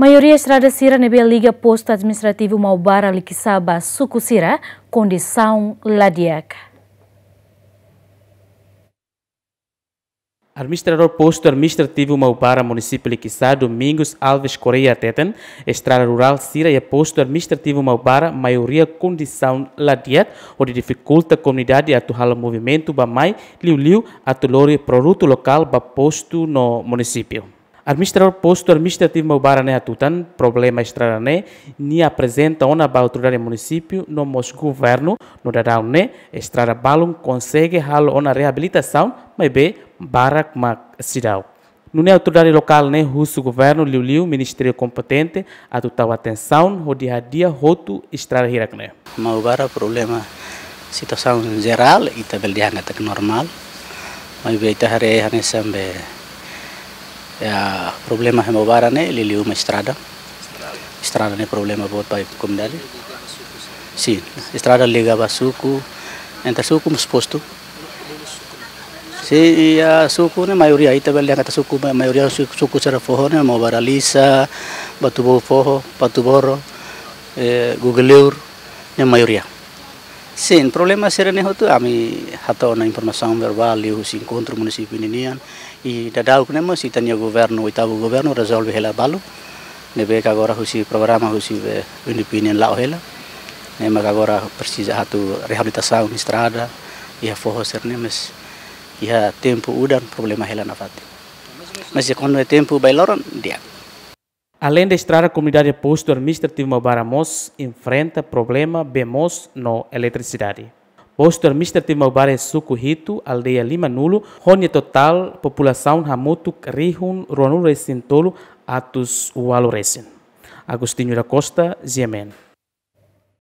Maioria estrada Sira nebe liga posto administrativo Maubara Likisaba Suku Sira, condição ladiaca. Administrador posto administrativo Maubara, município Liquissá, Domingos Alves Correia Teten, estrada rural Sira e posto administrativo Maubara, maioria condição ladiac, onde dificulta a comunidade a atuar o movimento Bamai, Liu Liu, a produto local para posto no município. Administrador posto administrativo Mobara né atutan problema estrada né ni apresenta ona ba autoridade município no mos governo no dadão né estrada balum consegue hal ona reabilitação mas be barak ma cidau no né autoridade local né russo governo liu liu ministério competente a atutau atenção rodia dia roto estrada hirak né Mobara problema situação geral e tabeliana tak normal mas be tahare hanesam be é problema Hemobara né? Ele liu uma estrada. Estrada né? Problema para a comunidade. Sim, estrada ligava suco. Entre suco, uns posto sim ya suku suco mayoria maioria bel yang kata suku maioria suku, suku secara forro ni mau baralisa, batu bau foho, batu boro, eh, gugelur ni Sim, problema seria nem Ami hatau na informação verbal e os encontros município Ninian e da kune kunemo se tania governo itabo governo resolve hela ne Nebe agora husi programa husi be unipinian lao hela. Nema agora precisa hatu reabilitação estrada e a forro ser nemes e tempo udan problema hela na fati Mas quando é tempo bailoron dia. Além de estar a comunidade posto administrativo Maubaramos enfrenta problema bemos no eletricidade. Posto administrativo Maubar é Sucurito, aldeia Lima Nulo, onde total população Ramutuk Rihun Ronul resintolo Atus Ualo Recin. Agostinho da Costa, Ziemen.